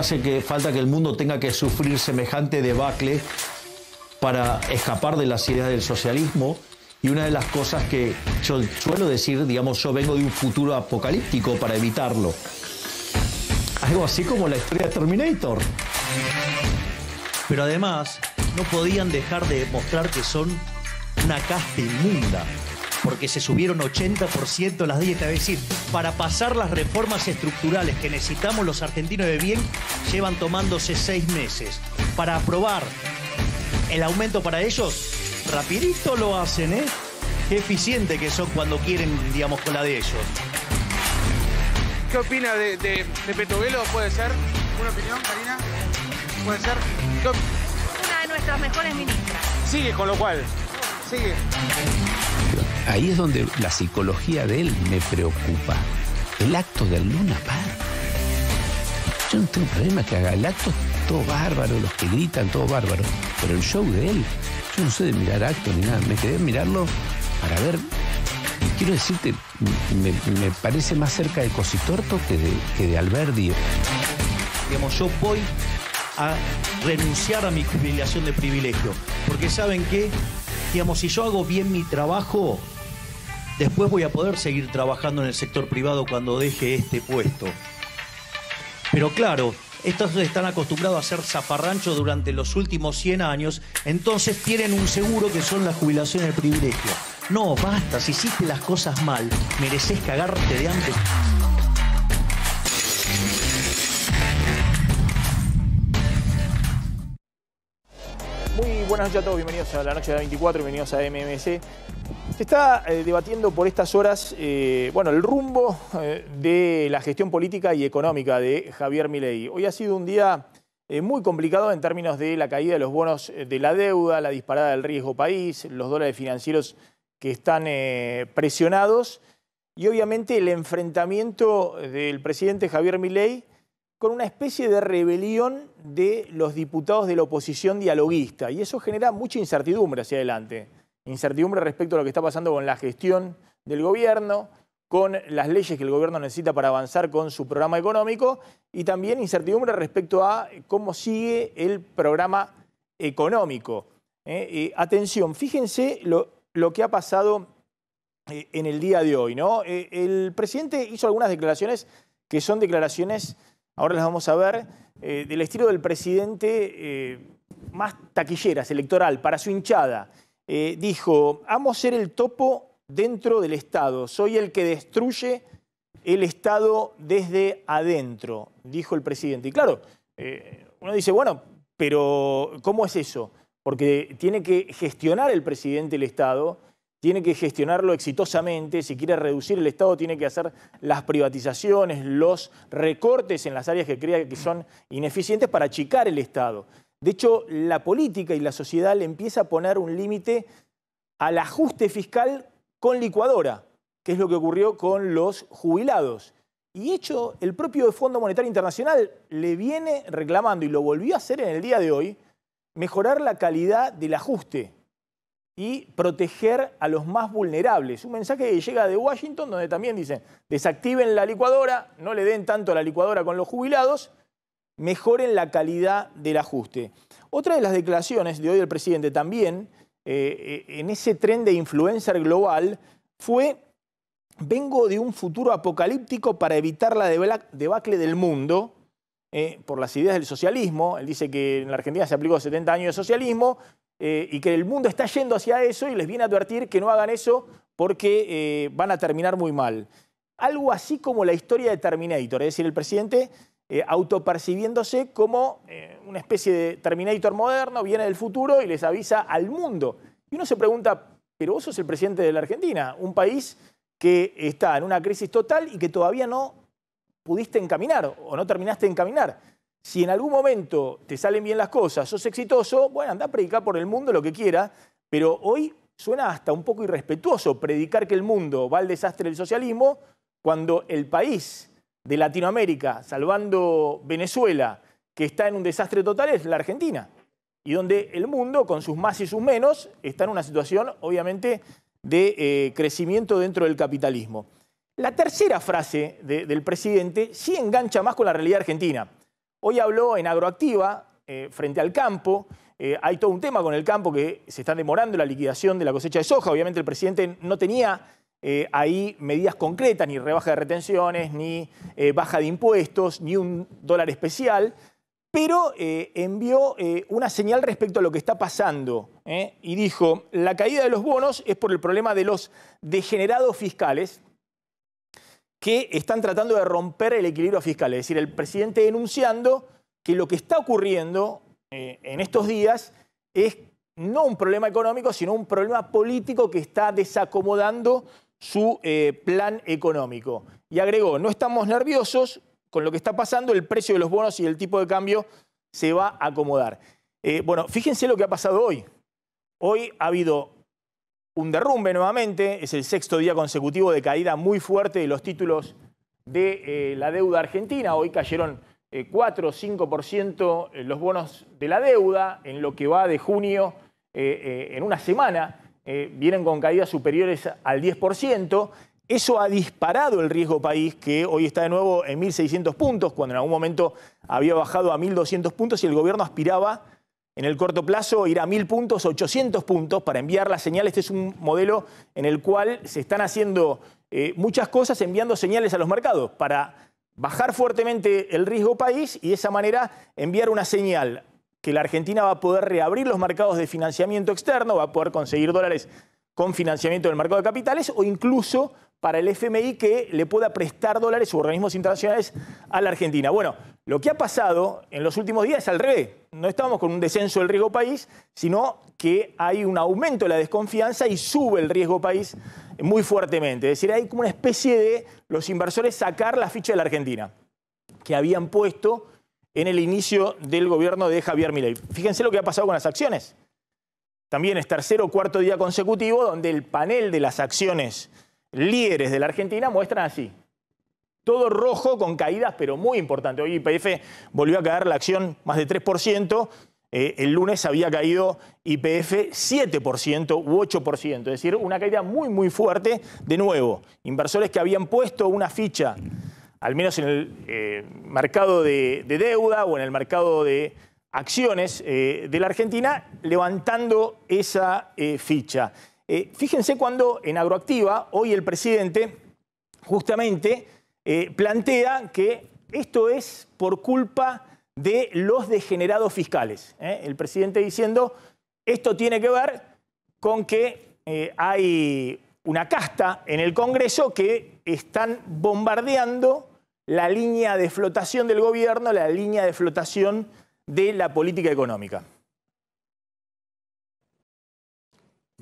hace que, falta que el mundo tenga que sufrir semejante debacle para escapar de las ideas del socialismo. Y una de las cosas que yo suelo decir, digamos, yo vengo de un futuro apocalíptico para evitarlo. Algo así como la historia de Terminator. Pero además, no podían dejar de mostrar que son una casta inmunda porque se subieron 80% las dietas. Es decir, para pasar las reformas estructurales que necesitamos los argentinos de bien, llevan tomándose seis meses. Para aprobar el aumento para ellos, rapidito lo hacen, ¿eh? Qué eficiente que son cuando quieren, digamos, con la de ellos. ¿Qué opina de, de, ¿Puede ser? ¿Una opinión, Karina? ¿Puede ser? Una de nuestras mejores ministras. Sigue, con lo cual. Sigue ahí es donde la psicología de él me preocupa. El acto de Luna par. Yo no tengo problema que haga el acto, todo bárbaro, los que gritan, todo bárbaro. Pero el show de él, yo no sé de mirar acto ni nada, me quedé mirarlo para ver. Y quiero decirte, me, me, parece más cerca de Cositorto que de, que de Digamos, yo voy a renunciar a mi jubilación de privilegio, porque saben que Digamos, si yo hago bien mi trabajo, después voy a poder seguir trabajando en el sector privado cuando deje este puesto. Pero claro, estos están acostumbrados a ser zaparrancho durante los últimos 100 años, entonces tienen un seguro que son las jubilaciones de privilegio. No, basta, si hiciste las cosas mal, mereces cagarte de antes. Buenas noches a todos, bienvenidos a la noche de 24, bienvenidos a MMC. Se está eh, debatiendo por estas horas eh, bueno, el rumbo eh, de la gestión política y económica de Javier Milei. Hoy ha sido un día muy complicado en términos de la caída de los bonos de la deuda, la disparada del riesgo país, los dólares financieros que están presionados y obviamente el enfrentamiento del presidente Javier Milei con una especie de rebelión de los diputados de la oposición dialoguista. Y eso genera mucha incertidumbre hacia adelante. Incertidumbre respecto a lo que está pasando con la gestión del gobierno, con las leyes que el gobierno necesita para avanzar con su programa económico y también incertidumbre respecto a cómo sigue el programa económico. Eh, eh, atención, fíjense lo, que ha pasado eh, en el día de hoy. ¿no? el presidente hizo algunas declaraciones que son declaraciones Ahora les vamos a ver eh, del estilo del presidente eh, más taquilleras, electoral, para su hinchada. Eh, dijo, amo ser el topo dentro del Estado, soy el que destruye el Estado desde adentro, dijo el presidente. Y claro, uno dice, bueno, pero ¿cómo es eso? Porque tiene que gestionar el presidente el Estado tiene que gestionarlo exitosamente, si quiere reducir el Estado tiene que hacer las privatizaciones, los recortes en las áreas que crea que son ineficientes para achicar el Estado. De hecho, la política y la sociedad le empieza a poner un límite al ajuste fiscal con licuadora, que es lo que ocurrió con los jubilados. Y hecho, el propio Fondo Monetario Internacional le viene reclamando y lo volvió a hacer en el día de hoy, mejorar la calidad del ajuste y proteger a los más vulnerables. Un mensaje que llega de Washington donde también dicen, desactiven la licuadora, no le den tanto a la licuadora con los jubilados, mejoren la calidad del ajuste. Otra de las declaraciones de hoy del presidente también, eh, eh, en ese tren de influencer global, fue, vengo de un futuro apocalíptico para evitar la debacle del mundo, eh, por las ideas del socialismo. Él dice que en la Argentina se aplicó 70 años de socialismo eh, y que el mundo está yendo hacia eso y les viene a advertir que no hagan eso porque eh, van a terminar muy mal. Algo así como la historia de Terminator, es decir, el presidente eh, autopercibiéndose como una especie de Terminator moderno, viene del futuro y les avisa al mundo. Y uno se pregunta, pero vos sos el presidente de la Argentina, un país que está en una crisis total y que todavía no pudiste encaminar o no terminaste de encaminar si en algún momento te salen bien las cosas, sos exitoso, bueno, anda a predicar por el mundo lo que quieras, pero hoy suena hasta un poco irrespetuoso predicar que el mundo va al desastre del socialismo cuando el país de Latinoamérica, salvando Venezuela, que está en un desastre total, es la Argentina, y donde el mundo, con sus más y sus menos, está en una situación, obviamente, de eh, crecimiento dentro del capitalismo. La tercera frase del presidente sí engancha más con la realidad argentina Hoy habló en Agroactiva, eh, frente al campo. Eh, hay todo un tema con el campo que se está demorando la liquidación de la cosecha de soja. Obviamente el presidente no tenía eh, ahí medidas concretas, ni rebaja de retenciones, ni baja de impuestos, ni un dólar especial, pero envió una señal respecto a lo que está pasando y dijo, la caída de los bonos es por el problema de los degenerados fiscales que están tratando de romper el equilibrio fiscal. Es decir, el presidente denunciando que lo que está ocurriendo eh, en estos días es no un problema económico, sino un problema político que está desacomodando su eh, plan económico. Y agregó, no estamos nerviosos con lo que está pasando, el precio de los bonos y el tipo de cambio se va a acomodar. Eh, bueno, fíjense lo que ha pasado hoy. Hoy ha habido un derrumbe nuevamente, es el sexto día consecutivo de caída muy fuerte de los títulos de eh, la deuda argentina, hoy cayeron 4 eh, o 5% eh, los bonos de la deuda en lo que va de junio, en una semana, vienen con caídas superiores al 10%. Eso ha disparado el riesgo país, que hoy está de nuevo en 1.600 puntos, cuando en algún momento había bajado a 1.200 puntos y el gobierno aspiraba en el corto plazo irá a 1000 puntos, 800 puntos para enviar la señal. Este es un modelo en el cual se están haciendo eh, muchas cosas enviando señales a los mercados para bajar fuertemente el riesgo país y de esa manera enviar una señal que la Argentina va a poder reabrir los mercados de financiamiento externo, va a poder conseguir dólares con financiamiento del mercado de capitales o incluso para el FMI que le pueda prestar dólares u organismos internacionales a la Argentina. Bueno, lo que ha pasado en los últimos días es al revés. No estamos con un descenso del riesgo país, sino que hay un aumento de la desconfianza y sube el riesgo país muy fuertemente. Es decir, hay como una especie de los inversores sacar la ficha de la Argentina que habían puesto en el inicio del gobierno de Javier Milei. Fíjense lo que ha pasado con las acciones. También es tercer o cuarto día consecutivo donde el panel de las acciones líderes de la Argentina muestran así. Todo rojo con caídas, pero muy importante. Hoy IPF volvió a caer la acción más de 3%. Eh, el lunes había caído IPF 7% u 8%, es decir, una caída muy, muy fuerte. De nuevo, inversores que habían puesto una ficha, al menos en el eh, mercado de, deuda o en el mercado de acciones eh, de la Argentina, levantando esa ficha. Eh, fíjense cuando en Agroactiva, hoy el presidente justamente eh, plantea que esto es por culpa de los degenerados fiscales. ¿eh? El presidente diciendo, esto tiene que ver con que hay una casta en el Congreso que están bombardeando la línea de flotación del gobierno, la línea de flotación de la política económica.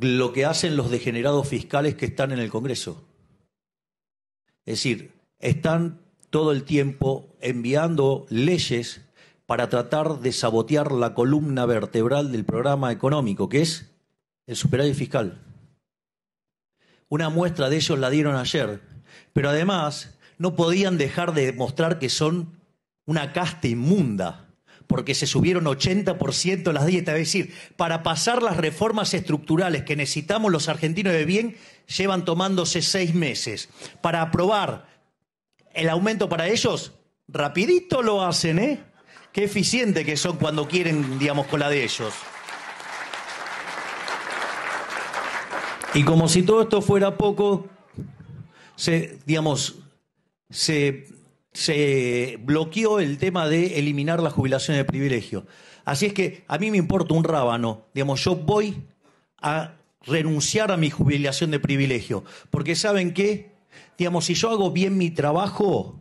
lo que hacen los degenerados fiscales que están en el Congreso. Es decir, están todo el tiempo enviando leyes para tratar de sabotear la columna vertebral del programa económico, que es el superávit fiscal. Una muestra de ellos la dieron ayer, pero además no podían dejar de demostrar que son una casta inmunda porque se subieron 80% las dietas. Es decir, para pasar las reformas estructurales que necesitamos los argentinos de bien, llevan tomándose seis meses. Para aprobar el aumento para ellos, rapidito lo hacen, ¿eh? Qué eficiente que son cuando quieren, digamos, con la de ellos. Y como si todo esto fuera poco, se, digamos, se se bloqueó el tema de eliminar la jubilación de privilegio. Así es que a mí me importa un rábano. Digamos, yo voy a renunciar a mi jubilación de privilegio. Porque saben qué? digamos, si yo hago bien mi trabajo,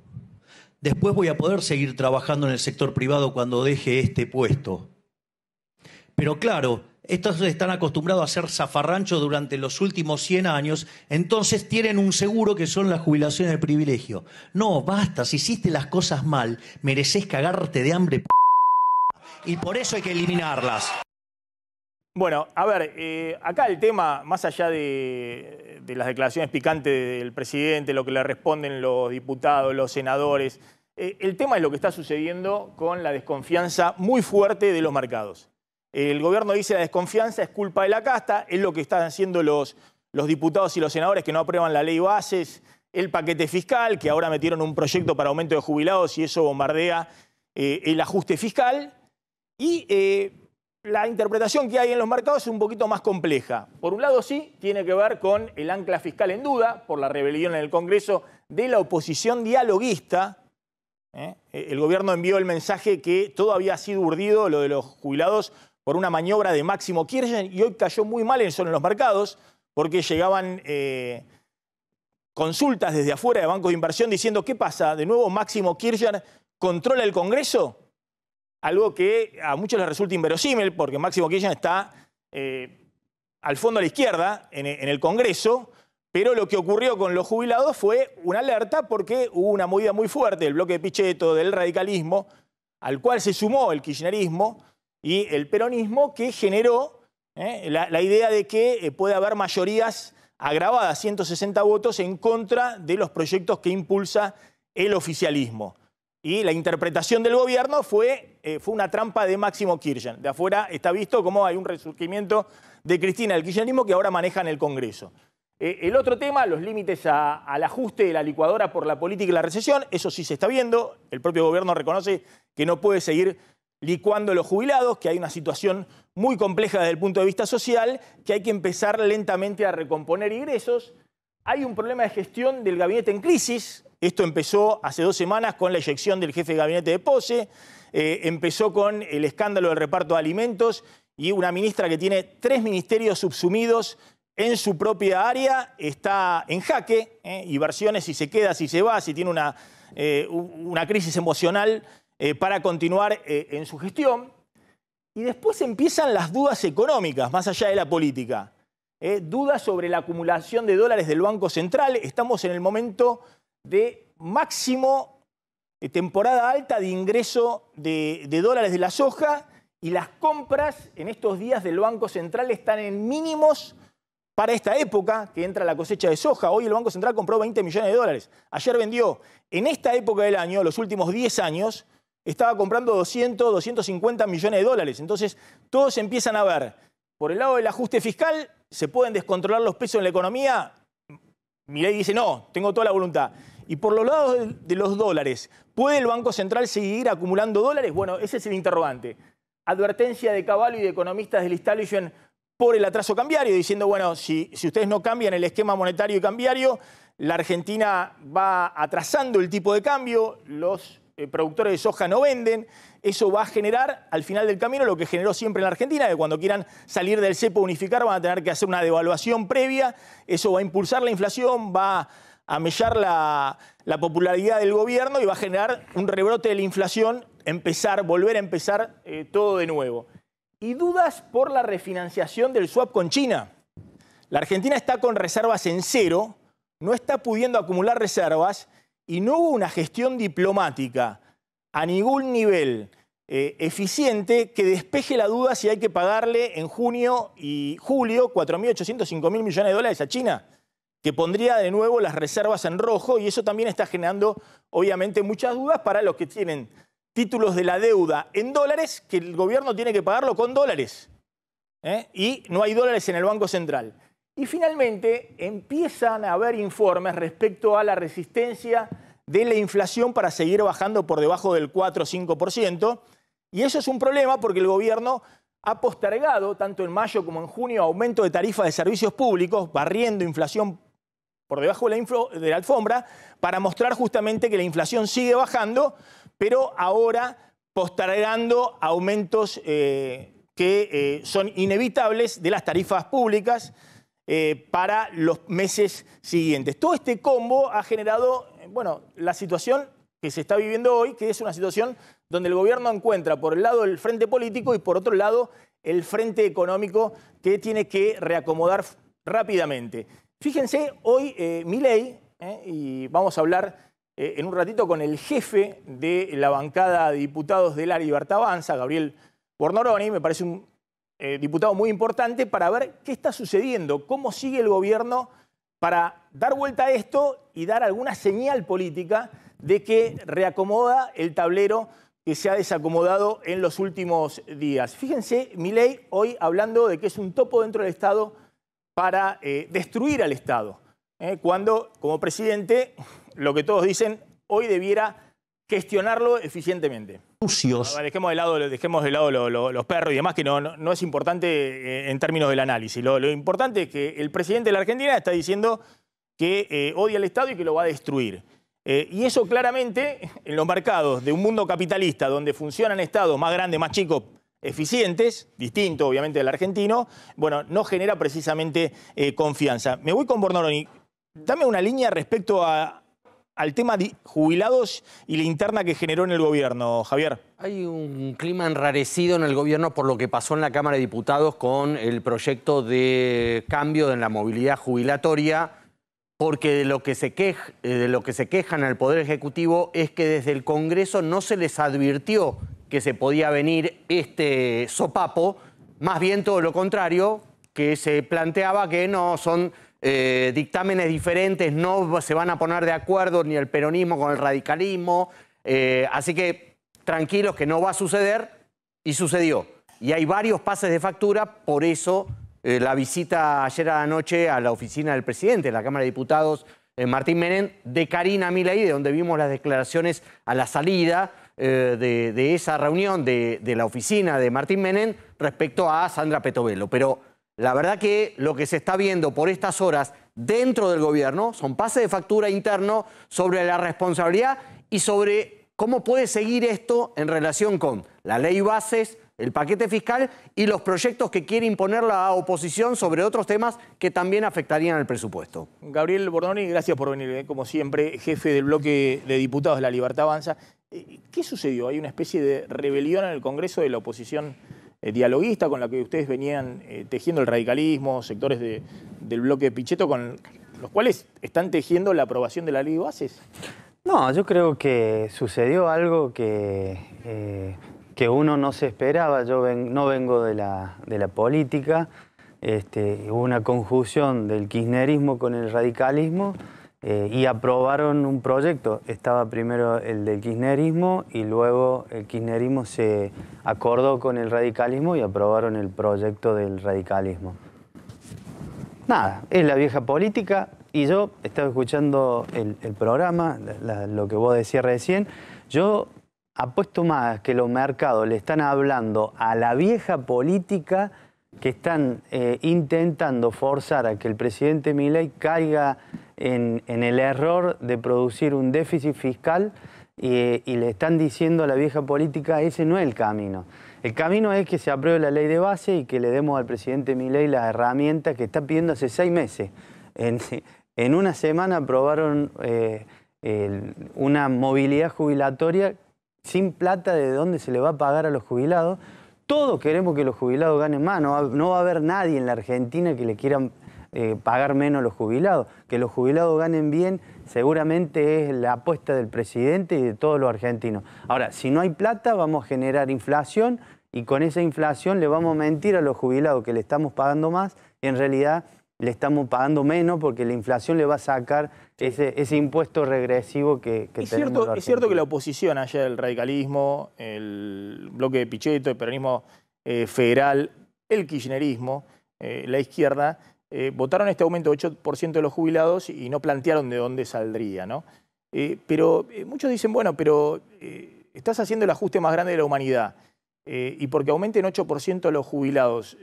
después voy a poder seguir trabajando en el sector privado cuando deje este puesto. Pero claro, estos están acostumbrados a ser zafarrancho durante los últimos 100 años, entonces tienen un seguro que son las jubilaciones de privilegio. No, basta, si hiciste las cosas mal, mereces cagarte de hambre. y por eso hay que eliminarlas. Bueno, a ver, eh, acá el tema, más allá de, las declaraciones picantes del presidente, lo que le responden los diputados, los senadores, eh, el tema es lo que está sucediendo con la desconfianza muy fuerte de los mercados. El gobierno dice la desconfianza es culpa de la casta, es lo que están haciendo los, diputados y los senadores que no aprueban la ley bases, el paquete fiscal, que ahora metieron un proyecto para aumento de jubilados y eso bombardea eh, el ajuste fiscal. Y eh, la interpretación que hay en los mercados es un poquito más compleja. Por un lado, sí, tiene que ver con el ancla fiscal en duda, por la rebelión en el Congreso de la oposición dialoguista. ¿eh? El gobierno envió el mensaje que todo había sido urdido, lo de los jubilados, por una maniobra de Máximo Kirchner y hoy cayó muy mal en, en los mercados porque llegaban eh, consultas desde afuera de bancos de inversión diciendo, ¿qué pasa? ¿De nuevo Máximo Kirchner controla el Congreso? Algo que a muchos les resulta inverosímil porque Máximo Kirchner está eh, al fondo a la izquierda en, en el Congreso, pero lo que ocurrió con los jubilados fue una alerta porque hubo una movida muy fuerte del bloque de Pichetto, del radicalismo, al cual se sumó el kirchnerismo, y el peronismo que generó ¿eh? la, idea de que eh, puede haber mayorías agravadas, 160 votos, en contra de los proyectos que impulsa el oficialismo. Y la interpretación del gobierno fue, eh, fue una trampa de Máximo Kirchner. De afuera está visto cómo hay un resurgimiento de Cristina del kirchnerismo que ahora maneja en el Congreso. el otro tema, los límites al ajuste de la licuadora por la política y la recesión, eso sí se está viendo. El propio gobierno reconoce que no puede seguir licuando a los jubilados, que hay una situación muy compleja desde el punto de vista social, que hay que empezar lentamente a recomponer ingresos. Hay un problema de gestión del gabinete en crisis. Esto empezó hace dos semanas con la eyección del jefe de gabinete de Pose, eh, empezó con el escándalo del reparto de alimentos y una ministra que tiene tres ministerios subsumidos en su propia área está en jaque, eh, y versiones si se queda, si se va, si tiene una, eh, una crisis emocional eh, para continuar eh, en su gestión. Y después empiezan las dudas económicas, más allá de la política. Eh, dudas sobre la acumulación de dólares del Banco Central. Estamos en el momento de máximo temporada alta de ingreso de, de dólares de la soja y las compras en estos días del Banco Central están en mínimos para esta época que entra la cosecha de soja. Hoy el Banco Central compró 20 millones de dólares. Ayer vendió. En esta época del año, los últimos 10 años, estaba comprando 200, 250 millones de dólares. Entonces, todos empiezan a ver, por el lado del ajuste fiscal, ¿se pueden descontrolar los pesos en la economía? y dice, no, tengo toda la voluntad. Y por los lados de los dólares, ¿puede el Banco Central seguir acumulando dólares? Bueno, ese es el interrogante. Advertencia de Caballo y de economistas del establishment por el atraso cambiario, diciendo, bueno, si, si ustedes no cambian el esquema monetario y cambiario, la Argentina va atrasando el tipo de cambio, los eh, productores de soja no venden, eso va a generar al final del camino lo que generó siempre en la Argentina, que cuando quieran salir del cepo unificar van a tener que hacer una devaluación previa, eso va a impulsar la inflación, va a mellar la, popularidad del gobierno y va a generar un rebrote de la inflación, empezar, volver a empezar eh, todo de nuevo. Y dudas por la refinanciación del swap con China. La Argentina está con reservas en cero, no está pudiendo acumular reservas y no hubo una gestión diplomática a ningún nivel eh, eficiente que despeje la duda si hay que pagarle en junio y julio 4.800, 5.000 millones de dólares a China, que pondría de nuevo las reservas en rojo y eso también está generando obviamente muchas dudas para los que tienen títulos de la deuda en dólares que el gobierno tiene que pagarlo con dólares. ¿eh? Y no hay dólares en el Banco Central. Y finalmente empiezan a haber informes respecto a la resistencia de la inflación para seguir bajando por debajo del 4 o 5%. Y eso es un problema porque el gobierno ha postergado, tanto en mayo como en junio, aumento de tarifa de servicios públicos, barriendo inflación por debajo de la, alfombra, para mostrar justamente que la inflación sigue bajando, pero ahora postergando aumentos eh, que eh, son inevitables de las tarifas públicas. Eh, para los meses siguientes. Todo este combo ha generado, eh, bueno, la situación que se está viviendo hoy, que es una situación donde el gobierno encuentra por el lado el frente político y por otro lado el frente económico que tiene que reacomodar rápidamente. Fíjense, hoy eh, mi ley, y vamos a hablar en un ratito con el jefe de la bancada de diputados de la Libertad Avanza, Gabriel Bornoroni, me parece un eh, diputado, muy importante para ver qué está sucediendo, cómo sigue el gobierno para dar vuelta a esto y dar alguna señal política de que reacomoda el tablero que se ha desacomodado en los últimos días. Fíjense, Milei hoy hablando de que es un topo dentro del Estado para eh, destruir al Estado, ¿eh? cuando como presidente, lo que todos dicen, hoy debiera gestionarlo eficientemente. Sucios. dejemos de lado, los perros y demás, que no, es importante eh, en términos del análisis. Lo, importante es que el presidente de la Argentina está diciendo que eh, odia al Estado y que lo va a destruir. Eh, y eso claramente en los mercados de un mundo capitalista donde funcionan estados más grandes, más chicos, eficientes, distinto obviamente del argentino, bueno, no genera precisamente confianza. Me voy con Bornoroni. Dame una línea respecto a, al tema de jubilados y la interna que generó en el gobierno, Javier. Hay un clima enrarecido en el gobierno por lo que pasó en la Cámara de Diputados con el proyecto de cambio en la movilidad jubilatoria, porque de lo que se, eh, de lo que se quejan al Poder Ejecutivo es que desde el Congreso no se les advirtió que se podía venir este sopapo, más bien todo lo contrario, que se planteaba que no son eh, dictámenes diferentes, no se van a poner de acuerdo ni el peronismo con el radicalismo, eh, así que tranquilos que no va a suceder y sucedió. Y hay varios pases de factura, por eso eh, la visita ayer a la noche a la oficina del presidente de la Cámara de Diputados, Martín Menén, de Karina Milei, de donde vimos las declaraciones a la salida de, esa reunión de, la oficina de Martín Menén respecto a Sandra Petovelo. Pero la verdad que lo que se está viendo por estas horas dentro del gobierno son pases de factura interno sobre la responsabilidad y sobre cómo puede seguir esto en relación con la ley bases, el paquete fiscal y los proyectos que quiere imponer la oposición sobre otros temas que también afectarían al presupuesto. Gabriel Bordoni, gracias por venir, ¿eh? como siempre, jefe del bloque de diputados de La Libertad Avanza. Eh, ¿Qué sucedió? ¿Hay una especie de rebelión en el Congreso de la oposición eh, dialoguista con la que ustedes venían eh, tejiendo el radicalismo, sectores del bloque de Pichetto, con los cuales están tejiendo la aprobación de la ley de bases? No, yo creo que sucedió algo que, eh, que uno no se esperaba. Yo no vengo de la, de la política. Este, hubo una conjunción del kirchnerismo con el radicalismo eh, y aprobaron un proyecto. Estaba primero el del kirchnerismo y luego el kirchnerismo se acordó con el radicalismo y aprobaron el proyecto del radicalismo. Nada, es la vieja política y yo estaba escuchando el, programa, lo que vos decías recién. Yo apuesto más que los mercados le están hablando a la vieja política que están eh, intentando forzar a que el presidente Milei caiga en, el error de producir un déficit fiscal y, le están diciendo a la vieja política, ese no es el camino. El camino es que se apruebe la ley de base y que le demos al presidente Milei las herramientas que está pidiendo hace seis meses. En, una semana aprobaron eh, una movilidad jubilatoria sin plata de dónde se le va a pagar a los jubilados todos queremos que los jubilados ganen más, no va, a haber nadie en la Argentina que le quieran eh, pagar menos a los jubilados. Que los jubilados ganen bien seguramente es la apuesta del presidente y de todos los argentinos. Ahora, si no hay plata, vamos a generar inflación y con esa inflación le vamos a mentir a los jubilados que le estamos pagando más y en realidad le estamos pagando menos porque la inflación le va a sacar ese, impuesto regresivo que, es tenemos Cierto, es cierto que la oposición ayer, el radicalismo, el bloque de Pichetto, el peronismo eh, federal, el kirchnerismo, eh, la izquierda, eh, votaron este aumento del 8% de los jubilados y no plantearon de dónde saldría. pero muchos dicen, bueno, pero estás haciendo el ajuste más grande de la humanidad y porque aumenten 8% los jubilados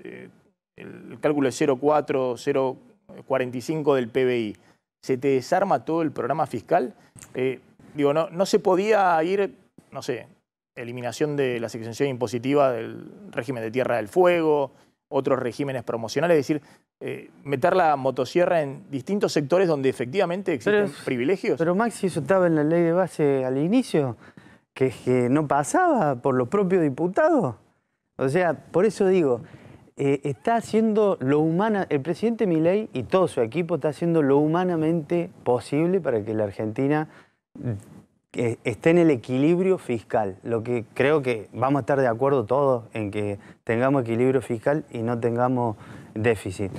el cálculo es 0,4, 0,45 del PBI, se te desarma todo el programa fiscal. Eh, digo, no, no se podía ir, no sé, eliminación de la exenciones impositiva del régimen de tierra del fuego, otros regímenes promocionales, es decir, eh, meter la motosierra en distintos sectores donde efectivamente existen privilegios. Pero Maxi, eso estaba en la ley de base al inicio, que, que no pasaba por los propios diputados. O sea, por eso digo, eh, está haciendo lo humana, el presidente Milei y todo su equipo está haciendo lo humanamente posible para que la Argentina mm, esté en el equilibrio fiscal, lo que creo que vamos a estar de acuerdo todos en que tengamos equilibrio fiscal y no tengamos déficit.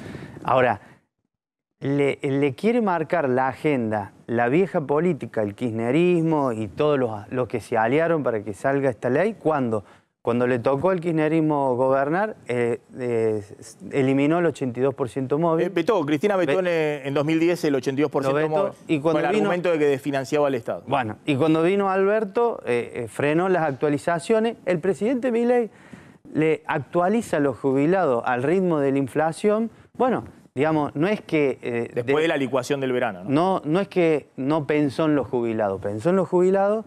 Ahora, le, quiere marcar la agenda, la vieja política, el kirchnerismo y todos los, los que se aliaron para que salga esta ley, ¿Cuándo? Cuando le tocó al kirchnerismo gobernar, eh, eh, eliminó el 82% móvil. Eh, Beto, Cristina vetó en, 2010 el 82% móvil y cuando con el vino, argumento de que desfinanciaba al Estado. Bueno, y cuando vino Alberto, frenó las actualizaciones. El presidente Milei le actualiza a los jubilados al ritmo de la inflación. Bueno, digamos, no es que... Después de, la licuación del verano, ¿no? ¿no? ¿no? es que no pensó en los jubilados, pensó en los jubilados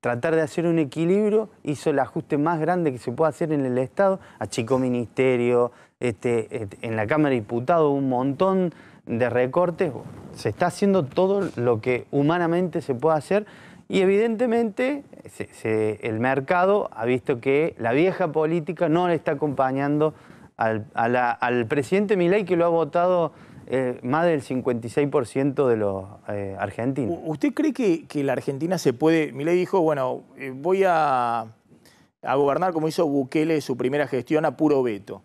tratar de hacer un equilibrio, hizo el ajuste más grande que se puede hacer en el Estado, achicó ministerio, este, en la Cámara de Diputados un montón de recortes, se está haciendo todo lo que humanamente se puede hacer y evidentemente el mercado ha visto que la vieja política no le está acompañando al, al presidente Milay que lo ha votado eh, más del 56% de los eh, argentinos. ¿Usted cree que, la Argentina se puede... Milei dijo, bueno, eh, voy a, gobernar como hizo Bukele su primera gestión a puro veto.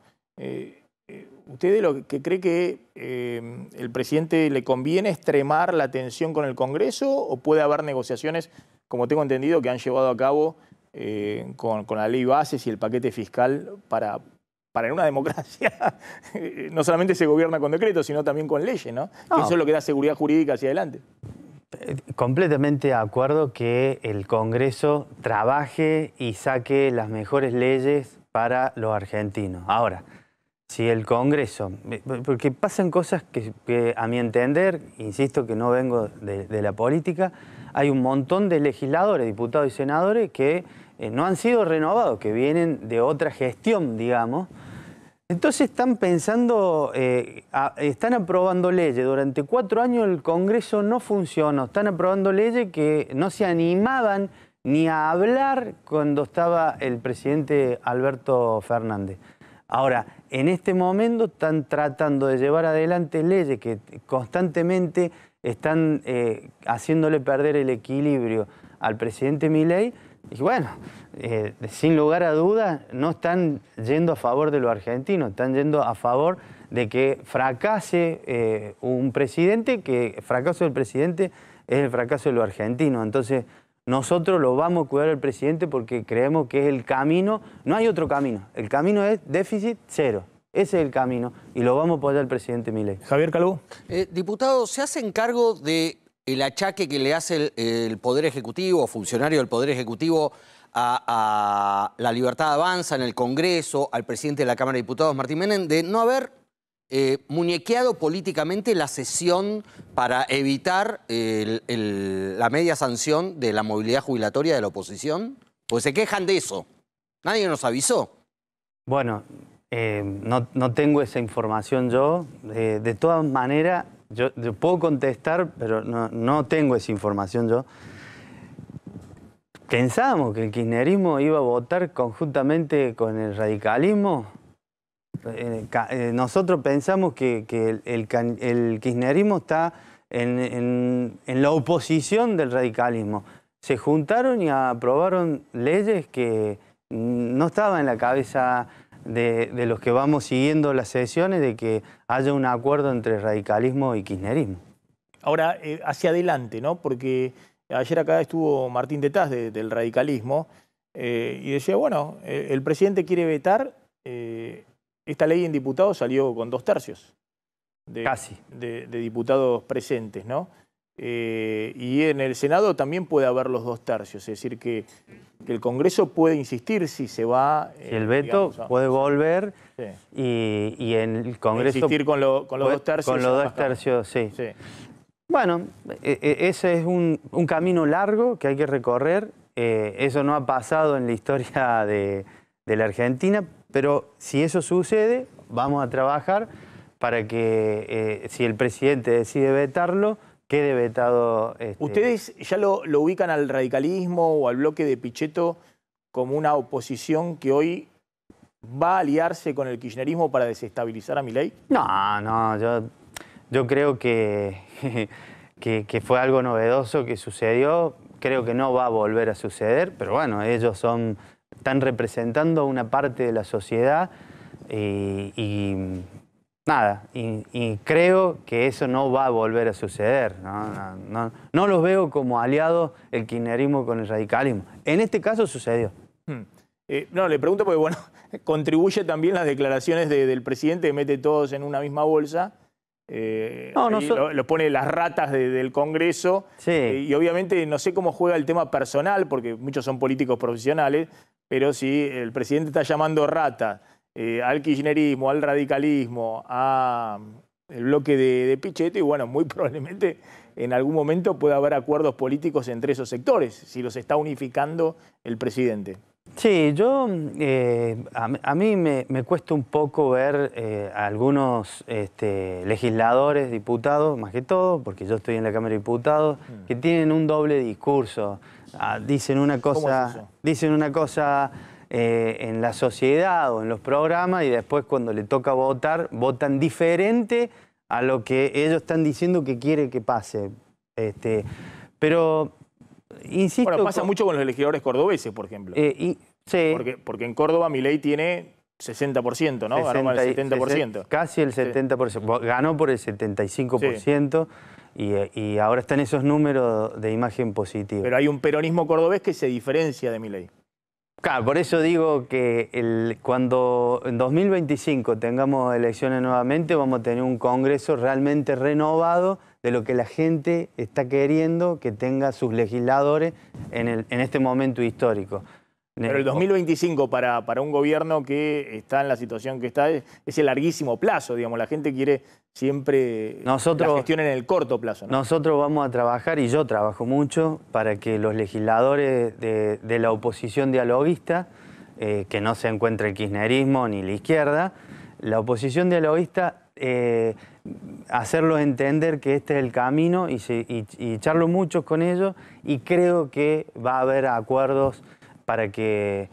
¿Usted lo que cree que el presidente le conviene extremar la tensión con el Congreso o puede haber negociaciones, como tengo entendido, que han llevado a cabo con, con la ley bases y el paquete fiscal para para en una democracia no solamente se gobierna con decretos, sino también con leyes, ¿no? eso es lo que da seguridad jurídica hacia adelante. Eh, completamente de acuerdo que el Congreso trabaje y saque las mejores leyes para los argentinos. Ahora, si el Congreso, eh, porque pasan cosas que, a mi entender, insisto que no vengo de, la política, hay un montón de legisladores, diputados y senadores que eh, no han sido renovados, que vienen de otra gestión, digamos, entonces están pensando, eh, están aprobando leyes. Durante cuatro años el Congreso no funcionó. Están aprobando leyes que no se animaban ni a hablar cuando estaba el presidente Alberto Fernández. Ahora, en este momento están tratando de llevar adelante leyes que constantemente están eh, haciéndole perder el equilibrio al presidente Milei y bueno, eh, sin lugar a dudas, no están yendo a favor de lo argentino, están yendo a favor de que fracase eh, un presidente, que el fracaso del presidente es el fracaso de lo argentino. Entonces, nosotros lo vamos a cuidar al presidente porque creemos que es el camino, no hay otro camino, el camino es déficit cero. Ese es el camino y lo vamos a apoyar al presidente Milei. Javier Calvo. Eh, diputado, ¿se hace cargo de el achaque que le hace el, Poder Ejecutivo, funcionario del Poder Ejecutivo, a, la libertad avanza en el Congreso, al presidente de la Cámara de Diputados, Martín Menem, de no haber eh, muñequeado políticamente la sesión para evitar la media sanción de la movilidad jubilatoria de la oposición? Pues se quejan de eso. Nadie nos avisó. Bueno, eh, no, tengo esa información yo. Eh, de todas maneras, yo, puedo contestar, pero no, tengo esa información yo. Pensábamos que el kirchnerismo iba a votar conjuntamente con el radicalismo. Eh, eh, nosotros pensamos que, el, kirchnerismo está en, en la oposición del radicalismo. Se juntaron y aprobaron leyes que no estaban en la cabeza de, los que vamos siguiendo las sesiones de que haya un acuerdo entre radicalismo y kirchnerismo. Ahora, eh, hacia adelante, ¿no? Porque ayer acá estuvo Martín detaz del radicalismo eh, y decía, bueno, eh, el, presidente quiere vetar, esta ley en diputados salió con dos tercios de, Casi. de diputados presentes, ¿no? Eh, y en el Senado también puede haber los dos tercios, es decir, que, el Congreso puede insistir si se va... si eh, el veto puede volver y, en el Congreso... Insistir con, los dos tercios. Con los dos tercios, sí. Bueno, e, e, ese es un, camino largo que hay que recorrer. Eh, eso no ha pasado en la historia de, la Argentina, pero si eso sucede, vamos a trabajar para que si el presidente decide vetarlo, quede vetado. Este, ¿Ustedes ya lo, ubican al radicalismo o al bloque de Pichetto como una oposición que hoy va a aliarse con el kirchnerismo para desestabilizar a Milei? No, no, yo, creo que, que, fue algo novedoso que sucedió. Creo que no va a volver a suceder, pero bueno, ellos son, están representando una parte de la sociedad y nada, y, creo que eso no va a volver a suceder. ¿no? los veo como aliados el kirchnerismo con el radicalismo. En este caso sucedió. Hmm. Eh, no, le pregunto porque, bueno, contribuye también las declaraciones del presidente que mete todos en una misma bolsa. Eh, no, no lo, pone las ratas del Congreso. Eh, y obviamente no sé cómo juega el tema personal, porque muchos son políticos profesionales, pero si el presidente está llamando rata. Eh, al kirchnerismo, al radicalismo, al mm, bloque de, de Pichetto y bueno, muy probablemente en algún momento pueda haber acuerdos políticos entre esos sectores, si los está unificando el presidente. Sí, yo mm, eh, a, mí me, cuesta un poco ver eh, a algunos este, legisladores, diputados, más que todo, porque yo estoy en la Cámara de Diputados, mm. que tienen un doble discurso. Ah, dicen una cosa, dicen una cosa eh, en la sociedad o en los programas y después cuando le toca votar, votan diferente a lo que ellos están diciendo que quiere que pase. Este, pero, insisto... pasa mucho con los elegidores cordobeses, por ejemplo. Eh, y, sí. porque, en Córdoba mi ley tiene 60%, ¿no? 60, el 70%. Casi el 70%. Ganó por el 75%. Y, y, ahora están esos números de imagen positiva. Pero hay un peronismo cordobés que se diferencia de mi ley. Claro, por eso digo que cuando en 2025 tengamos elecciones nuevamente, vamos a tener un Congreso realmente renovado de lo que la gente está queriendo que tenga sus legisladores en este momento histórico. Pero el 2025 para, un gobierno que está en la situación que está es, el larguísimo plazo, digamos. La gente quiere siempre nosotros, la gestión en el corto plazo. Nosotros vamos a trabajar, y yo trabajo mucho, para que los legisladores de, la oposición dialoguista, eh, que no se encuentre el kirchnerismo ni la izquierda, la oposición dialoguista eh, hacerlos entender que este es el camino y, y charlo mucho con ellos y creo que va a haber acuerdos para que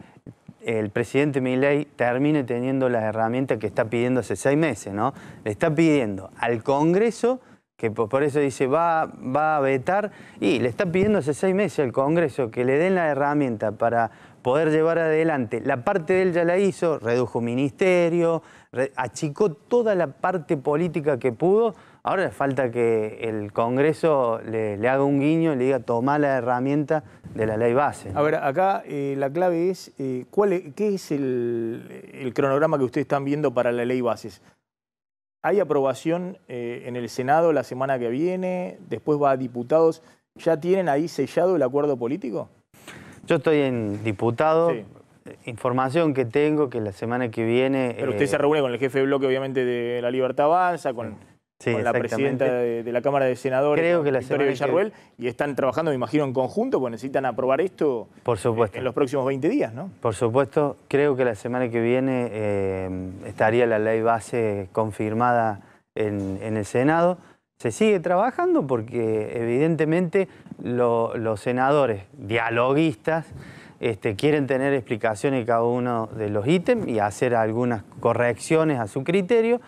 el presidente Milei termine teniendo las herramientas que está pidiendo hace seis meses, ¿no? Le está pidiendo al Congreso, que por eso dice va, va a vetar, y le está pidiendo hace seis meses al Congreso que le den la herramienta para poder llevar adelante. La parte de él ya la hizo, redujo ministerio, achicó toda la parte política que pudo Ahora falta que el Congreso le, haga un guiño y le diga toma la herramienta de la ley base. A ver, acá eh, la clave es, eh, ¿cuál ¿qué es el, cronograma que ustedes están viendo para la ley bases? ¿Hay aprobación eh, en el Senado la semana que viene? ¿Después va a diputados? ¿Ya tienen ahí sellado el acuerdo político? Yo estoy en diputado. información que tengo que la semana que viene... Pero usted se reúne con el jefe de bloque, obviamente, de La Libertad Avanza, con Sí, con la presidenta de, la Cámara de Senadores, Creo que Villarruel, y están trabajando, me imagino, en conjunto, porque necesitan aprobar esto eh, en los próximos 20 días, ¿no? Por supuesto, creo que la semana que viene eh, estaría la ley base confirmada en, el Senado. Se sigue trabajando porque evidentemente los senadores dialoguistas este, quieren tener explicaciones de cada uno de los ítems y hacer algunas correcciones a su criterio.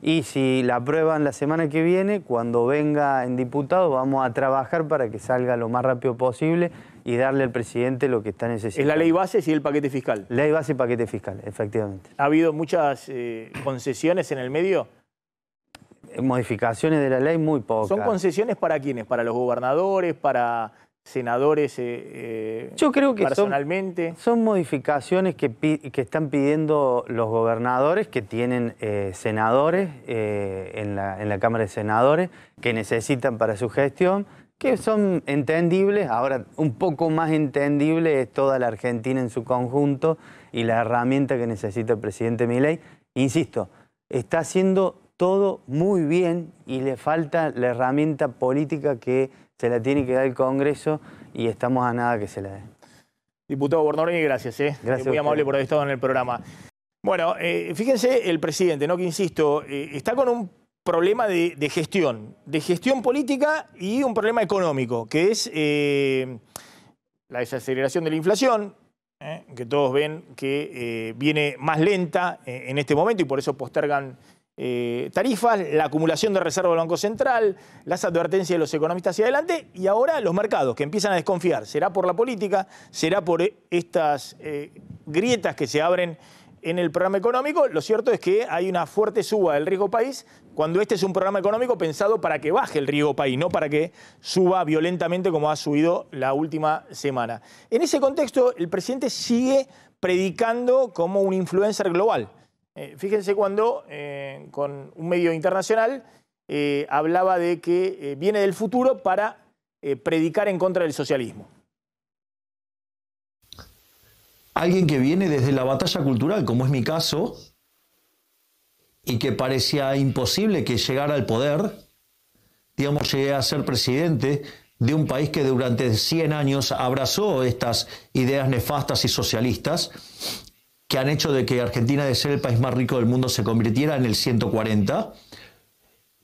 Y si la aprueban la semana que viene, cuando venga en diputado, vamos a trabajar para que salga lo más rápido posible y darle al presidente lo que está necesitando. Es la ley base y el paquete fiscal. Ley base y paquete fiscal, efectivamente. ¿Ha habido muchas eh, concesiones en el medio? Modificaciones de la ley muy pocas. ¿Son concesiones para quiénes? ¿Para los gobernadores? ¿Para senadores eh, eh, Yo creo que personalmente? Son, modificaciones que, están pidiendo los gobernadores que tienen eh, senadores en, la, en, la, Cámara de Senadores que necesitan para su gestión, que son entendibles. Ahora, un poco más entendible es toda la Argentina en su conjunto y la herramienta que necesita el presidente Milei. Insisto, está haciendo todo muy bien y le falta la herramienta política que se la tiene que dar el Congreso y estamos a nada que se la dé. Diputado Bornorini, gracias. Eh. gracias muy amable por haber estado en el programa. Bueno, eh, fíjense el presidente, ¿no? Que insisto, eh, está con un problema de, gestión, de gestión política y un problema económico, que es la desaceleración de la inflación, que todos ven que viene más lenta en este momento y por eso postergan eh, tarifas, la acumulación de reservas del Banco Central, las advertencias de los economistas hacia adelante y ahora los mercados que empiezan a desconfiar. ¿Será por la política? ¿Será por estas eh, grietas que se abren en el programa económico? Lo cierto es que hay una fuerte suba del riesgo país cuando este es un programa económico pensado para que baje el riesgo país, no para que suba violentamente como ha subido la última semana. En ese contexto, el presidente sigue predicando como un influencer global eh, fíjense cuando eh, con un medio internacional eh, hablaba de que viene del futuro para predicar en contra del socialismo. Alguien que viene desde la batalla cultural, como es mi caso, y que parecía imposible que llegara al poder, digamos, llegué a ser presidente de un país que durante 100 años abrazó estas ideas nefastas y socialistas, que han hecho de que Argentina, de ser el país más rico del mundo, se convirtiera en el 140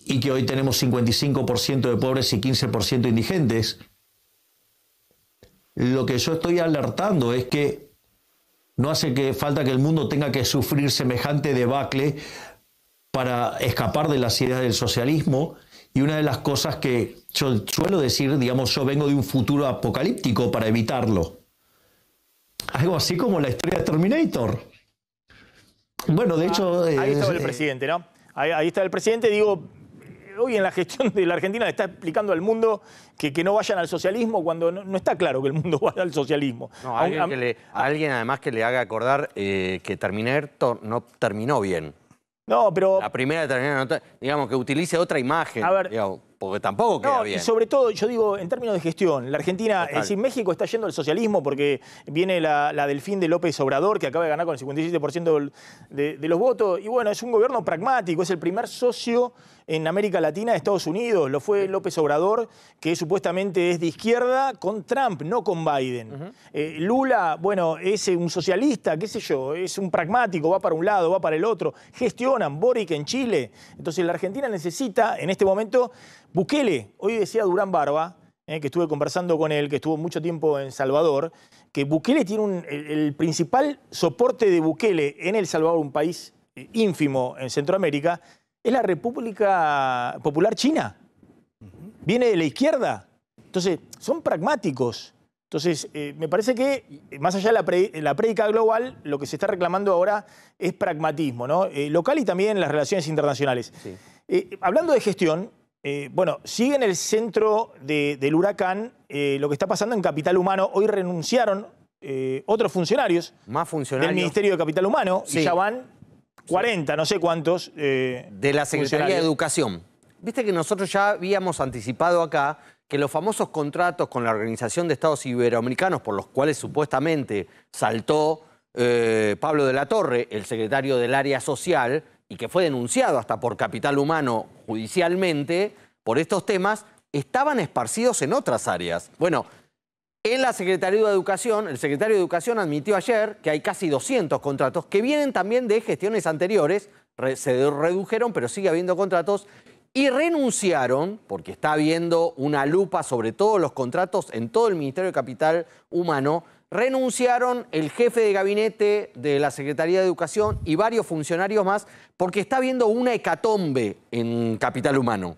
y que hoy tenemos 55% de pobres y 15% indigentes. Lo que yo estoy alertando es que no hace que falta que el mundo tenga que sufrir semejante debacle para escapar de las ideas del socialismo. Y una de las cosas que yo suelo decir, digamos, yo vengo de un futuro apocalíptico para evitarlo algo así como la historia de Terminator. Bueno, de ah, hecho... ahí eh, estaba el eh, presidente, ¿no? Ahí, está el presidente, digo, hoy en la gestión de la Argentina le está explicando al mundo que, que no vayan al socialismo cuando no, está claro que el mundo vaya al socialismo. alguien, a, alguien además que le haga acordar eh, que Terminator no terminó bien. No, pero... La primera de Terminator, digamos, que utilice otra imagen. A ver, porque tampoco queda bien. Y sobre todo, yo digo, en términos de gestión, la Argentina, es decir, México está yendo al socialismo porque viene la, la delfín de López Obrador, que acaba de ganar con el 57% de, los votos, y bueno, es un gobierno pragmático, es el primer socio en América Latina de Estados Unidos, lo fue López Obrador, que supuestamente es de izquierda, con Trump, no con Biden. Eh, Lula, bueno, es eh, un socialista, qué sé yo, es un pragmático, va para un lado, va para el otro, gestionan Boric en Chile. Entonces la Argentina necesita en este momento Bukele, hoy decía Durán Barba, eh, que estuve conversando con él, que estuvo mucho tiempo en Salvador, que Bukele tiene un, el, principal soporte de Bukele en El Salvador, un país eh, ínfimo en Centroamérica, es la República Popular China. Viene de la izquierda. Entonces, son pragmáticos. Entonces, eh, me parece que, más allá de la, prédica global, lo que se está reclamando ahora es pragmatismo, ¿no? local y también las relaciones internacionales. hablando de gestión, eh, bueno, sigue en el centro del huracán eh, lo que está pasando en Capital Humano. Hoy renunciaron eh, otros funcionarios. Más funcionarios. Del Ministerio de Capital Humano sí. y ya van 40, no sé cuántos. de la Secretaría de Educación. Viste que nosotros ya habíamos anticipado acá que los famosos contratos con la Organización de Estados Iberoamericanos, por los cuales supuestamente saltó Pablo de la Torre, el secretario del área social, y que fue denunciado hasta por Capital Humano judicialmente por estos temas, estaban esparcidos en otras áreas. Bueno, en la Secretaría de Educación, el secretario de Educación admitió ayer que hay casi 200 contratos que vienen también de gestiones anteriores, se redujeron, pero sigue habiendo contratos, y renunciaron, porque está habiendo una lupa sobre todos los contratos en todo el Ministerio de Capital Humano, renunciaron el jefe de gabinete de la Secretaría de Educación y varios funcionarios más porque está habiendo una hecatombe en Capital Humano,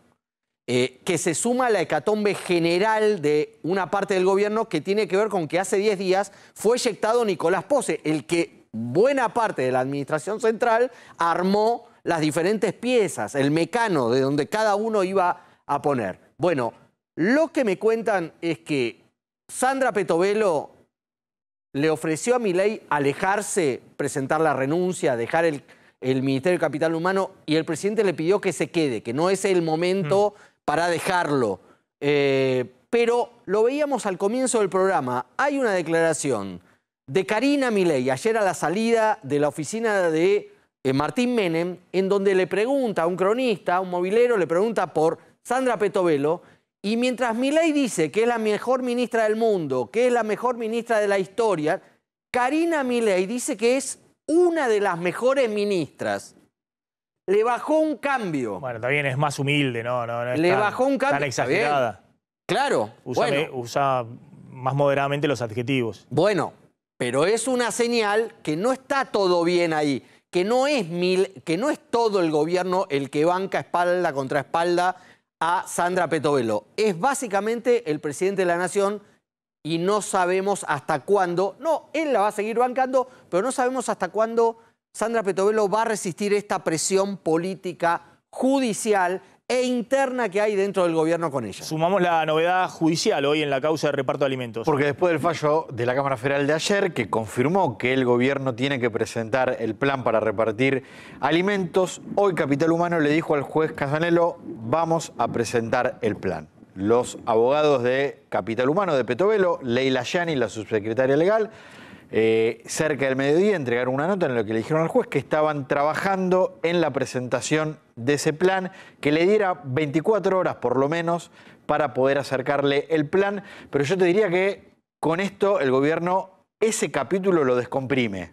eh, que se suma a la hecatombe general de una parte del gobierno que tiene que ver con que hace 10 días fue eyectado Nicolás Pose, el que buena parte de la Administración Central armó las diferentes piezas, el mecano de donde cada uno iba a poner. Bueno, lo que me cuentan es que Sandra Petovelo le ofreció a Milei alejarse, presentar la renuncia, dejar el, Ministerio de Capital Humano y el presidente le pidió que se quede, que no es el momento mm. para dejarlo. Eh, pero lo veíamos al comienzo del programa, hay una declaración de Karina Milei ayer a la salida de la oficina de eh, Martín Menem, en donde le pregunta a un cronista, a un movilero, le pregunta por Sandra Petovelo y mientras Milei dice que es la mejor ministra del mundo, que es la mejor ministra de la historia, Karina Milei dice que es una de las mejores ministras. Le bajó un cambio. Bueno, también es más humilde, ¿no? no, Le bajó un cambio. Tan exagerada. Claro. Usa más moderadamente los adjetivos. Bueno, pero es una señal que no está todo bien ahí, que no es, mil, que no es todo el gobierno el que banca espalda contra espalda a Sandra Petovelo. Es básicamente el presidente de la Nación y no sabemos hasta cuándo, no, él la va a seguir bancando, pero no sabemos hasta cuándo Sandra Petovelo va a resistir esta presión política judicial e interna que hay dentro del gobierno con ella. Sumamos la novedad judicial hoy en la causa de reparto de alimentos. Porque después del fallo de la Cámara Federal de ayer, que confirmó que el gobierno tiene que presentar el plan para repartir alimentos, hoy Capital Humano le dijo al juez Casanelo, vamos a presentar el plan. Los abogados de Capital Humano de Petovelo, Leila Yani, la subsecretaria legal, eh, cerca del mediodía entregaron una nota en la que le dijeron al juez que estaban trabajando en la presentación de ese plan, que le diera 24 horas por lo menos para poder acercarle el plan. Pero yo te diría que con esto el gobierno ese capítulo lo descomprime.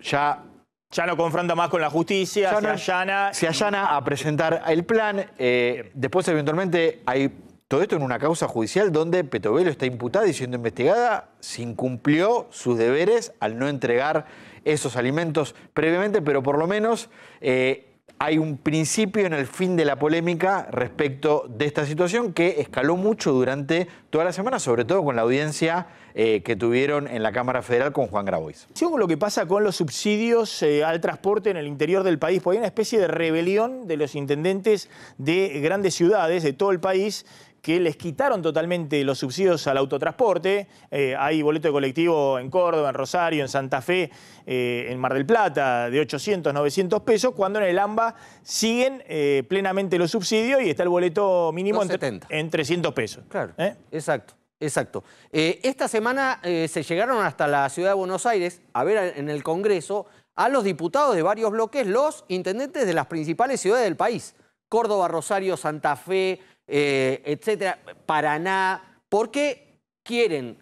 ya ya no confronta más con la justicia, se, allana... se allana. a presentar el plan. Eh, después, eventualmente, hay todo esto en una causa judicial donde Petovelo está imputada y siendo investigada sin incumplió sus deberes al no entregar esos alimentos previamente, pero por lo menos eh, hay un principio en el fin de la polémica respecto de esta situación que escaló mucho durante toda la semana, sobre todo con la audiencia eh, que tuvieron en la Cámara Federal con Juan Grabois. Con lo que pasa con los subsidios eh, al transporte en el interior del país, pues hay una especie de rebelión de los intendentes de grandes ciudades de todo el país que les quitaron totalmente los subsidios al autotransporte. Eh, hay boleto de colectivo en Córdoba, en Rosario, en Santa Fe, eh, en Mar del Plata, de 800, 900 pesos, cuando en el AMBA siguen eh, plenamente los subsidios y está el boleto mínimo en, en, 300 pesos. Claro, exacto. Exacto. esta semana se llegaron hasta la ciudad de Buenos Aires a ver en el Congreso a los diputados de varios bloques, los intendentes de las principales ciudades del país. Córdoba, Rosario, Santa Fe, eh, etcétera, Paraná, porque quieren,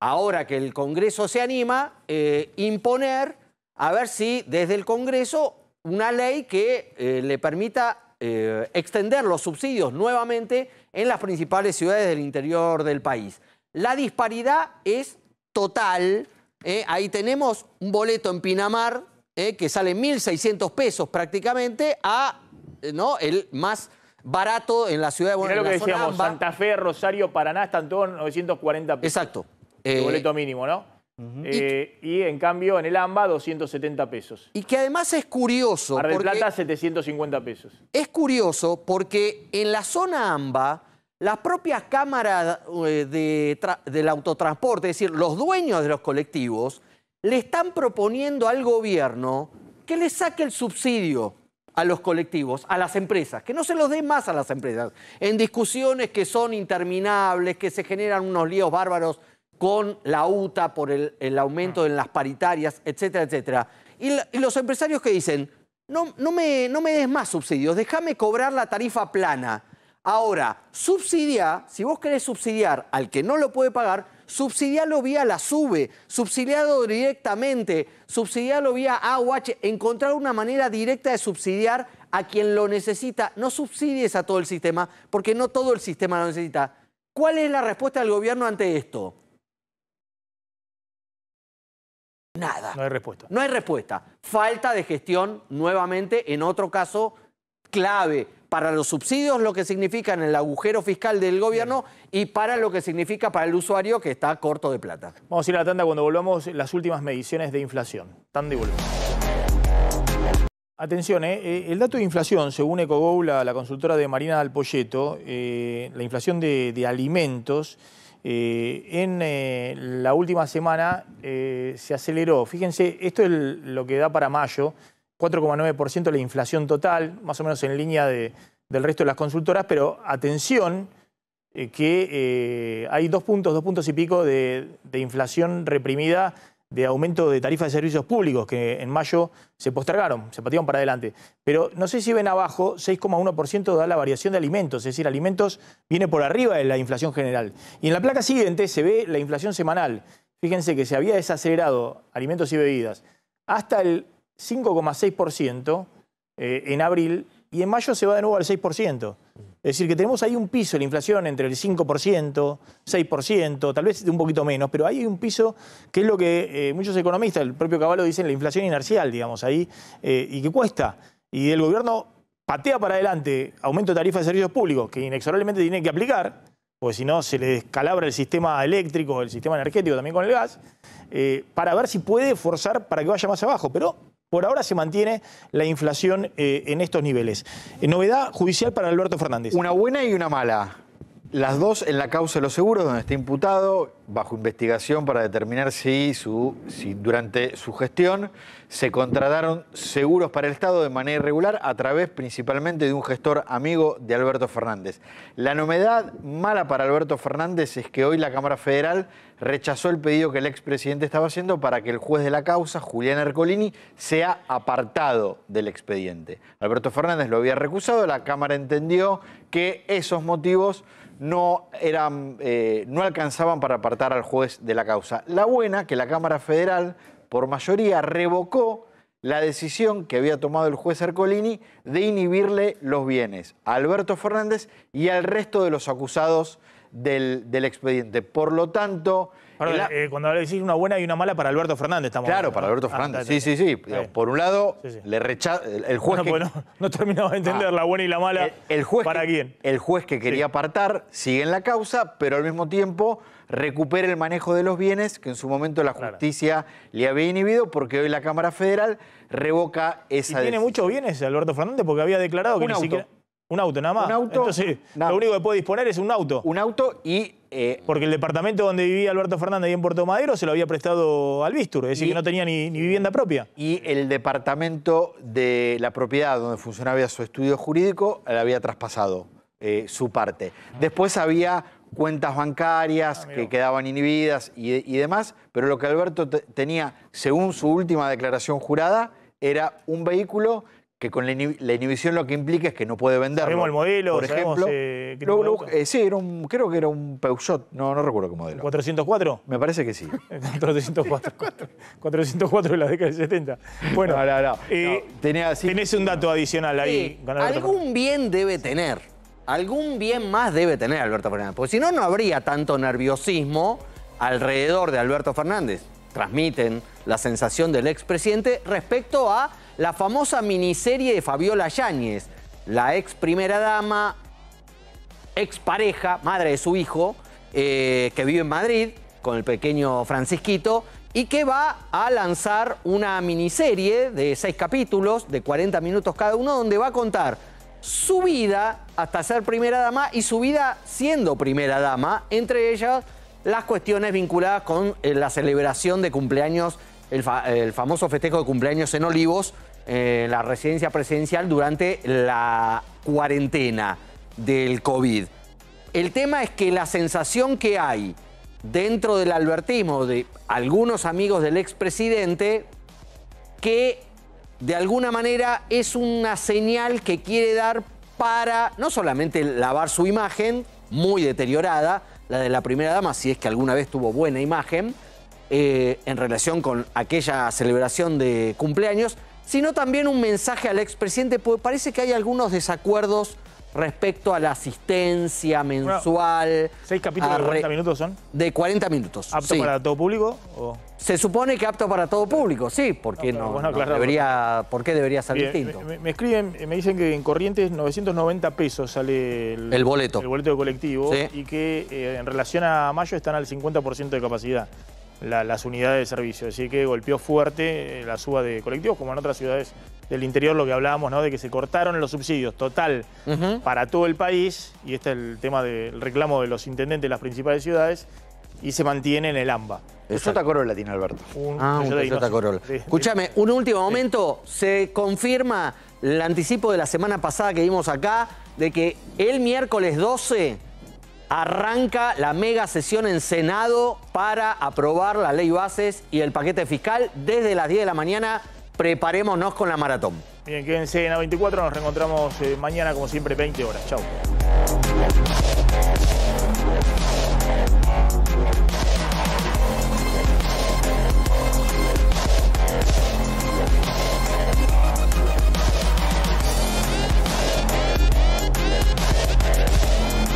ahora que el Congreso se anima, eh, imponer, a ver si desde el Congreso, una ley que eh, le permita extender los subsidios nuevamente en las principales ciudades del interior del país? La disparidad es total. Ahí tenemos un boleto en Pinamar que sale 1.600 pesos prácticamente a ¿no? el más barato en la ciudad de Buenos Aires. lo que decíamos, Santa Fe, Rosario, Paraná, están todos 940 pesos. Exacto. El eh, boleto mínimo, ¿no? Eh, y, en cambio en el AMBA 270 pesos. Y que además es curioso. Mar Plata 750 pesos. Es curioso porque en la zona AMBA las propias cámaras eh, del autotransporte, es decir, los dueños de los colectivos, le están proponiendo al gobierno que le saque el subsidio a los colectivos, a las empresas, que no se los dé más a las empresas, en discusiones que son interminables, que se generan unos líos bárbaros con la UTA por el, aumento mm. en las paritarias, etcétera, etcétera. Y, los empresarios que dicen, no, no, me, no me des más subsidios, déjame cobrar la tarifa plana. Ahora, subsidia, si vos querés subsidiar al que no lo puede pagar, subsidiarlo vía la SUBE, subsidiado directamente, subsidiarlo vía AUH, encontrar una manera directa de subsidiar a quien lo necesita. No subsidies a todo el sistema, porque no todo el sistema lo necesita. ¿Cuál es la respuesta del gobierno ante esto? Nada. No hay respuesta. No hay respuesta. Falta de gestión, nuevamente, en otro caso clave para los subsidios, lo que significa en el agujero fiscal del gobierno y para lo que significa para el usuario que está corto de plata. Vamos a ir a la tanda cuando volvamos las últimas mediciones de inflación. Tanda y Atención, eh, eh, el dato de inflación, según Ecogou, la, consultora de Marina del eh, la inflación de, alimentos eh, en la última semana se aceleró. Fíjense, esto es lo que da para mayo. 4,9% la inflación total, más o menos en línea del resto de las consultoras, pero atención eh, que eh, hay dos puntos, dos puntos y pico de, inflación reprimida de aumento de tarifas de servicios públicos que en mayo se postergaron, se patearon para adelante. Pero no sé si ven abajo, 6,1% da la variación de alimentos, es decir, alimentos viene por arriba de la inflación general. Y en la placa siguiente se ve la inflación semanal. Fíjense que se había desacelerado alimentos y bebidas hasta el 5,6% eh, en abril y en mayo se va de nuevo al 6%. Es decir, que tenemos ahí un piso, la inflación entre el 5%, 6%, tal vez un poquito menos, pero hay un piso que es lo que eh, muchos economistas, el propio Caballo dicen, la inflación inercial, digamos, ahí, eh, y que cuesta. Y el gobierno patea para adelante aumento de tarifas de servicios públicos, que inexorablemente tiene que aplicar, porque si no se le descalabra el sistema eléctrico, el sistema energético también con el gas, para ver si puede forzar para que vaya más abajo. Pero por ahora se mantiene la inflación eh, en estos niveles. Eh, novedad judicial para Alberto Fernández. Una buena y una mala. Las dos en la causa de los seguros, donde está imputado bajo investigación para determinar si, durante su gestión se contrataron seguros para el Estado de manera irregular a través principalmente de un gestor amigo de Alberto Fernández. La novedad mala para Alberto Fernández es que hoy la Cámara Federal rechazó el pedido que el expresidente estaba haciendo para que el juez de la causa, Julián Ercolini, sea apartado del expediente. Alberto Fernández lo había recusado, la Cámara entendió que esos motivos no, eran, eh, no alcanzaban para apartar al juez de la causa. La buena, que la Cámara Federal, por mayoría, revocó la decisión que había tomado el juez Arcolini de inhibirle los bienes a Alberto Fernández y al resto de los acusados del, del expediente. Por lo tanto, cuando la... eh, cuando decís una buena y una mala para Alberto Fernández, estamos Claro, para Alberto Fernández. Ah, sí, sí, sí. por un lado, le El juez. que... Pues no, terminaba de entender ah. la buena y la mala. ¿Para quién? El juez que quería apartar sigue en la causa, pero al mismo tiempo recupera el manejo de los bienes que en su momento la justicia le había inhibido, porque hoy la Cámara Federal revoca esa. Y tiene muchos bienes Alberto Fernández, porque había declarado que auto. ni siquiera. Un auto, nada más. Un auto. Entonces, lo único que puede disponer es un auto. Un auto y eh, Porque el departamento donde vivía Alberto Fernández, ahí en Puerto Madero, se lo había prestado al bistur, es decir, que no tenía ni, vivienda propia. Y el departamento de la propiedad donde funcionaba su estudio jurídico le había traspasado eh, su parte. Después había cuentas bancarias ah, que quedaban inhibidas y, demás, pero lo que Alberto tenía, según su última declaración jurada, era un vehículo que con la, inhibición lo que implica es que no puede venderlo. Sabemos el modelo, por ejemplo. Eh, eh, sí, creo que era un Peugeot, no, no recuerdo qué modelo. ¿404? Me parece que sí. 404, 404 de la década del 70. Bueno, eh, tenés un dato adicional ahí. algún bien debe tener, algún bien más debe tener Alberto Fernández, porque si no, no habría tanto nerviosismo alrededor de Alberto Fernández. Transmiten la sensación del expresidente respecto a la famosa miniserie de Fabiola Yáñez, la ex primera dama, ex pareja, madre de su hijo, eh, que vive en Madrid con el pequeño Francisquito y que va a lanzar una miniserie de seis capítulos de 40 minutos cada uno donde va a contar su vida hasta ser primera dama y su vida siendo primera dama, entre ellas las cuestiones vinculadas con eh, la celebración de cumpleaños, el famoso festejo de cumpleaños en Olivos, la residencia presidencial durante la cuarentena del COVID. El tema es que la sensación que hay dentro del albertismo de algunos amigos del expresidente, que de alguna manera es una señal que quiere dar para no solamente lavar su imagen, muy deteriorada, la de la primera dama, si es que alguna vez tuvo buena imagen, eh, en relación con aquella celebración de cumpleaños, sino también un mensaje al expresidente, porque parece que hay algunos desacuerdos respecto a la asistencia mensual. ¿Seis capítulos de 40 minutos son? De 40 minutos. ¿Apto para todo público? Se supone que apto para todo público, sí, porque no, debería, ¿por qué debería ser distinto? Me, escriben, me dicen que en Corrientes 990 pesos sale el, boleto. de colectivo y que eh, en relación a mayo están al 50% de capacidad las unidades de servicio. Así que golpeó fuerte eh, la suba de colectivos, como en otras ciudades del interior, lo que hablábamos, ¿no? De que se cortaron los subsidios total para todo el país, y este es el tema del reclamo de los intendentes de las principales ciudades, y se mantiene en el AMBA. El Corolla tiene Alberto. Un, ah, un Escúchame, un último momento. Se confirma el anticipo de la semana pasada que vimos acá de que el miércoles 12 Arranca la mega sesión en Senado para aprobar la ley bases y el paquete fiscal desde las 10 de la mañana. Preparémonos con la maratón. Bien, quédense en A24, nos reencontramos eh, mañana como siempre 20 horas. Chao.